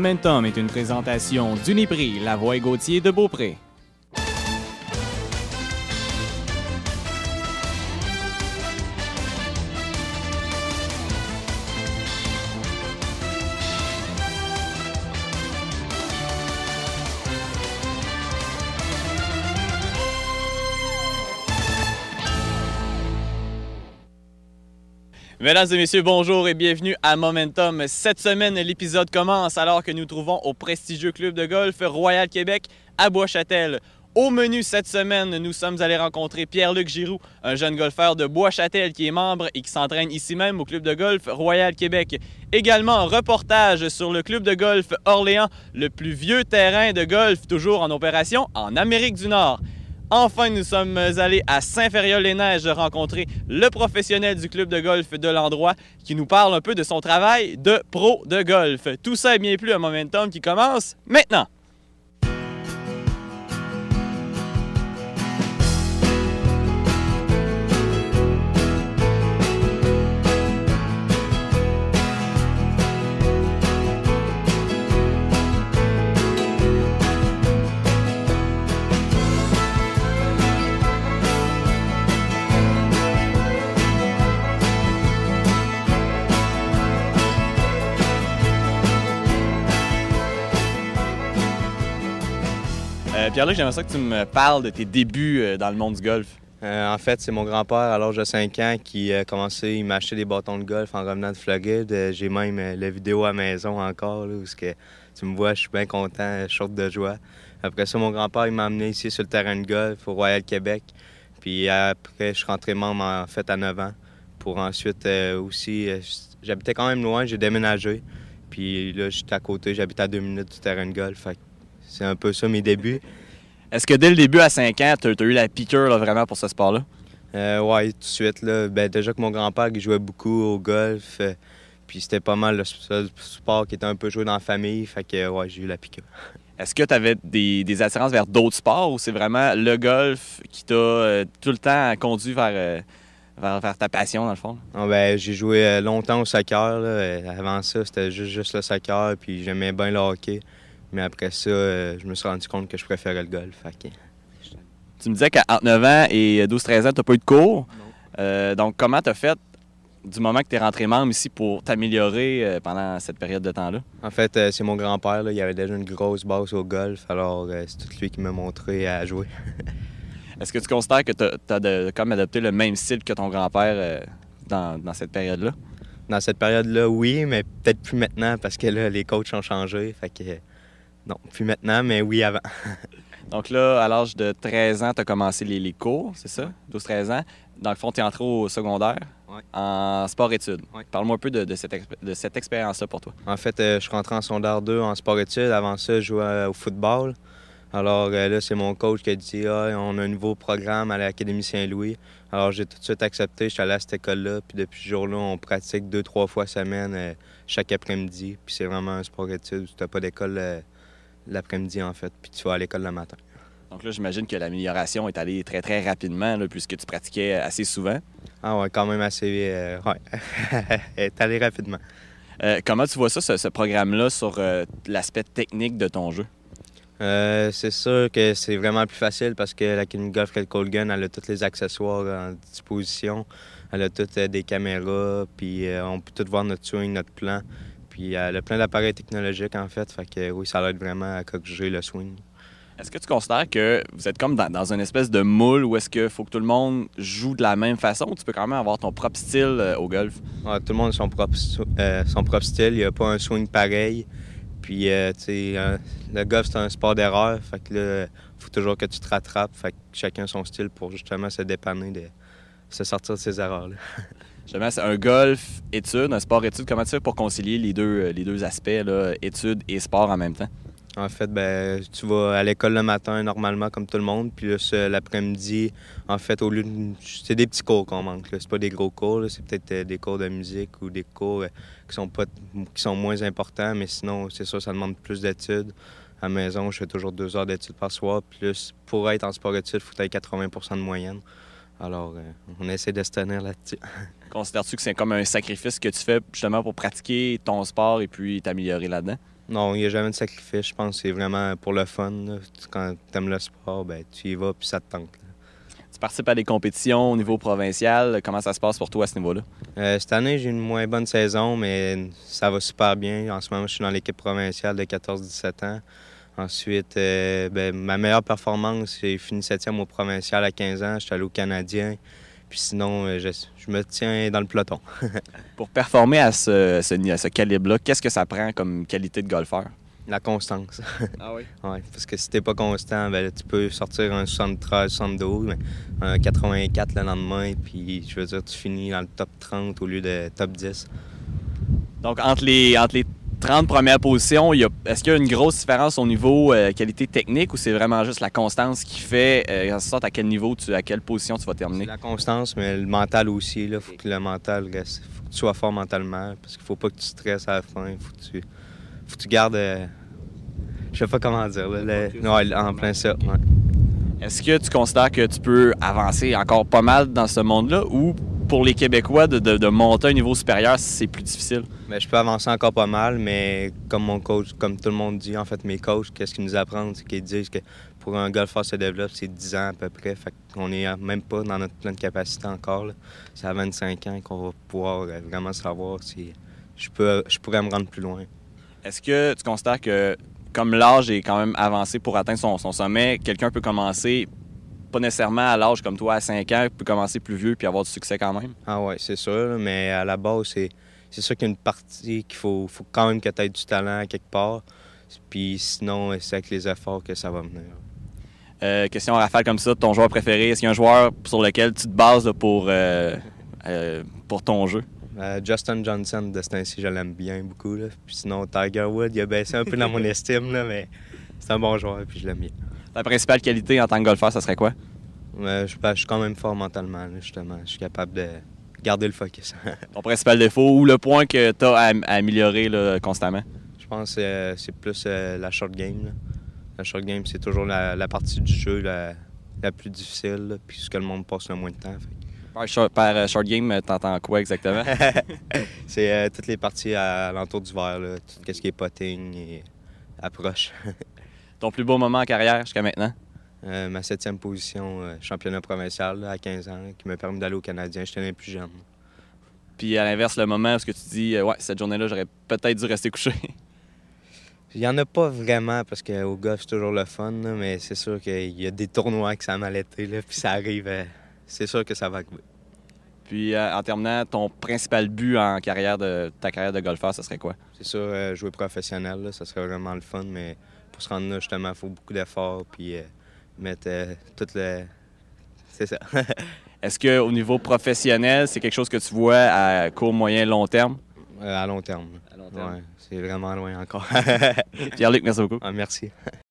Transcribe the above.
Momentum est une présentation d'Uniprix, La Voix et Gauthier de Beaupré. Mesdames et messieurs, bonjour et bienvenue à Momentum. Cette semaine, l'épisode commence alors que nous trouvons au prestigieux club de golf Royal Québec à Bois-Châtel. Au menu cette semaine, nous sommes allés rencontrer Pierre-Luc Giroux, un jeune golfeur de Bois-Châtel qui est membre et qui s'entraîne ici même au club de golf Royal Québec. Également, reportage sur le club de golf Orléans, le plus vieux terrain de golf toujours en opération en Amérique du Nord. Enfin, nous sommes allés à saint fériol les neiges rencontrer le professionnel du club de golf de l'endroit qui nous parle un peu de son travail de pro de golf. Tout ça est bien plus un momentum qui commence maintenant. Pierre-Luc, j'aimerais ça que tu me parles de tes débuts euh, dans le monde du golf. Euh, en fait, c'est mon grand-père à l'âge de 5 ans qui a commencé, il m'acheter des bâtons de golf en revenant de Floride. Euh, j'ai même la vidéo à la maison encore, là, où que tu me vois, je suis bien content, je de joie. Après ça, mon grand-père, il m'a amené ici sur le terrain de golf au Royal Québec. Puis après, je suis rentré membre en fait à 9 ans. Pour ensuite aussi, j'habitais quand même loin, j'ai déménagé. Puis là, j'étais à côté, j'habitais à deux minutes du terrain de golf. C'est un peu ça mes débuts. Est-ce que dès le début, à 5 ans, tu as, eu la piqueur vraiment pour ce sport-là? Euh, oui, tout de suite. Là, ben, déjà que mon grand-père jouait beaucoup au golf, euh, puis c'était pas mal le seul sport qui était un peu joué dans la famille. Fait que, ouais, j'ai eu la piqueur. Est-ce que tu avais des, des, attirances vers d'autres sports ou c'est vraiment le golf qui t'a euh, tout le temps conduit vers, vers, ta passion, dans le fond? Ah, ben, j'ai joué longtemps au soccer. Avant ça, c'était juste, juste le soccer, puis j'aimais bien le hockey. Mais après ça, euh, je me suis rendu compte que je préférais le golf. Tu me disais qu'à 9 ans et 12-13 ans, tu n'as pas eu de cours. Euh, donc, comment tu as fait du moment que tu es rentré membre ici pour t'améliorer euh, pendant cette période de temps-là? En fait, c'est mon grand-père. Il avait déjà une grosse base au golf, alors c'est tout lui qui m'a montré à jouer. Est-ce que tu considères que tu as, comme adopté le même style que ton grand-père dans, cette période-là? Dans cette période-là, oui, mais peut-être plus maintenant parce que là, les coachs ont changé. Fait non, plus maintenant, mais oui avant. Donc là, à l'âge de 13 ans, tu as commencé les, cours, c'est ça? 12-13 ans. Dans le fond, tu es entré au secondaire en sport-études. Parle-moi un peu de, de cette, expérience-là pour toi. En fait, euh, je suis rentré en secondaire 2 en sport-études. Avant ça, je jouais euh, au football. Alors euh, là, c'est mon coach qui a dit ah, on a un nouveau programme à l'Académie Saint-Louis. Alors j'ai tout de suite accepté. Je suis allé à cette école-là. Puis depuis ce jour-là, on pratique deux, trois fois semaine, chaque après-midi. Puis c'est vraiment un sport-études. Tu n'as pas d'école l'après-midi, en fait, puis tu vas à l'école le matin. Donc là, j'imagine que l'amélioration est allée très, très rapidement, puisque tu pratiquais assez souvent. Ah ouais, quand même assez... Euh, ouais. est allée rapidement. Euh, comment tu vois ça, ce, programme-là, sur euh, l'aspect technique de ton jeu? c'est sûr que c'est vraiment plus facile parce que la King Golf Red Colgan, elle a tous les accessoires en disposition. Elle a toutes des caméras, puis on peut tout voir notre swing, notre plan il y a plein d'appareils technologiques, en fait. Fait que oui, ça aide vraiment à corriger le swing. Est-ce que tu considères que vous êtes comme dans, dans une espèce de moule où est-ce qu'il faut que tout le monde joue de la même façon ou tu peux quand même avoir ton propre style euh, au golf? Ah, tout le monde a son propre, euh, son propre style. Il n'y a pas un swing pareil. Puis, euh, tu sais, le golf, c'est un sport d'erreur. Fait que là, faut toujours que tu te rattrapes. Fait que chacun son style pour justement se dépanner de se sortir de ses erreurs-là. c'est un golf étude, un sport étude. Comment tu fais pour concilier les deux, euh, les deux aspects, là, études et sport en même temps? En fait, ben, tu vas à l'école le matin normalement comme tout le monde, puis l'après-midi, en fait, au lieu c'est des petits cours qu'on manque. C'est pas des gros cours, c'est peut-être euh, des cours de musique ou des cours euh, qui sont pas qui sont moins importants, mais sinon, c'est ça, ça demande plus d'études. À la maison, je fais toujours deux heures d'études par soir. Plus pour être en sport études, il faut être 80 de moyenne. Alors, euh, on essaie de se tenir là-dessus. Considères-tu que c'est comme un sacrifice que tu fais justement pour pratiquer ton sport et puis t'améliorer là-dedans? Non, il n'y a jamais de sacrifice. Je pense que c'est vraiment pour le fun. Quand tu aimes le sport, ben, tu y vas puis ça te tente. Tu participes à des compétitions au niveau provincial. Comment ça se passe pour toi à ce niveau-là? Euh, cette année, j'ai une moins bonne saison, mais ça va super bien. En ce moment, je suis dans l'équipe provinciale de 14-17 ans. Ensuite, euh, ben, ma meilleure performance, j'ai fini septième au provincial à 15 ans. Je suis allé au Canadien. Puis sinon, euh, je, me tiens dans le peloton. Pour performer à ce, ce, à ce calibre-là, qu'est-ce que ça prend comme qualité de golfeur? La constance. ah oui? parce que si t'es pas constant, ben, tu peux sortir un 73, 72, un 84 le lendemain. Puis je veux dire, tu finis dans le top 30 au lieu de top 10. Donc, entre les, entre les 30 premières positions, est-ce qu'il y a une grosse différence au niveau euh, qualité technique ou c'est vraiment juste la constance qui fait euh, en sorte à quel niveau, tu, à quelle position tu vas terminer? La constance, mais le mental aussi. Il faut que le mental, reste, faut que tu sois fort mentalement parce qu'il faut pas que tu stresses à la fin. Il faut que tu, faut que tu gardes. Euh, je sais pas comment dire. Là, en plein ça. Est-ce que tu considères que tu peux avancer encore pas mal dans ce monde-là ou pour les Québécois de, monter un niveau supérieur, c'est plus difficile? Mais ben, je peux avancer encore pas mal, mais comme mon coach, comme tout le monde dit, en fait, mes coachs, qu'est-ce qu'ils nous apprennent? C'est qu'ils disent que pour un golfeur se développe, c'est 10 ans à peu près. Fait qu'on n'est même pas dans notre pleine capacité encore. C'est à 25 ans qu'on va pouvoir euh, vraiment savoir si je, peux, je pourrais me rendre plus loin. Est-ce que tu constates que comme l'âge est quand même avancé pour atteindre son sommet, quelqu'un peut commencer pas nécessairement à l'âge comme toi, à 5 ans, puis commencer plus vieux puis avoir du succès quand même. Ah ouais, c'est sûr, mais à la base, c'est, c'est sûr qu'il y a une partie qu'il faut, quand même que tu aies du talent quelque part. Puis sinon, c'est avec les efforts que ça va venir. Euh, question à comme ça, ton joueur préféré, est-ce qu'il y a un joueur sur lequel tu te bases pour, euh, euh, pour ton jeu? Justin Johnson de ce je l'aime bien beaucoup. Puis sinon, Tiger Wood, il a baissé un peu dans mon estime, mais c'est un bon joueur puis je l'aime bien. Ta principale qualité en tant que golfeur, ça serait quoi? Ben, je, suis quand même fort mentalement, justement. Je suis capable de garder le focus. Ton principal défaut ou le point que tu as à, améliorer constamment? Je pense que euh, c'est plus euh, la short game. La short game, c'est toujours la, partie du jeu la, plus difficile, puis ce que le monde passe le moins de temps. Par, short, euh, game, t'entends quoi exactement? c'est toutes les parties à, l'entour du verre, tout ce qui est potting et approche. ton plus beau moment en carrière jusqu'à maintenant? Euh, ma septième position, euh, championnat provincial à 15 ans, qui me permet d'aller au Canadien. J'étais tenais plus jeune. Puis à l'inverse, le moment où -ce que tu dis, euh, ouais, cette journée-là, j'aurais peut-être dû rester couché. Il n'y en a pas vraiment, parce qu'au golf, c'est toujours le fun, mais c'est sûr qu'il y a des tournois qui ça m'a puis ça arrive. c'est sûr que ça va couper. Puis en terminant, ton principal but en carrière de ta carrière de golfeur, ce serait quoi? C'est sûr, jouer professionnel, ça serait vraiment le fun, mais pour se rendre là, justement, il faut beaucoup d'efforts, puis euh, mettre toutes euh, tout le. C'est ça. Est-ce qu'au niveau professionnel, c'est quelque chose que tu vois à court, moyen, long terme? Euh, à long terme. À c'est vraiment loin encore. Pierre-Luc, merci beaucoup. Ah, merci.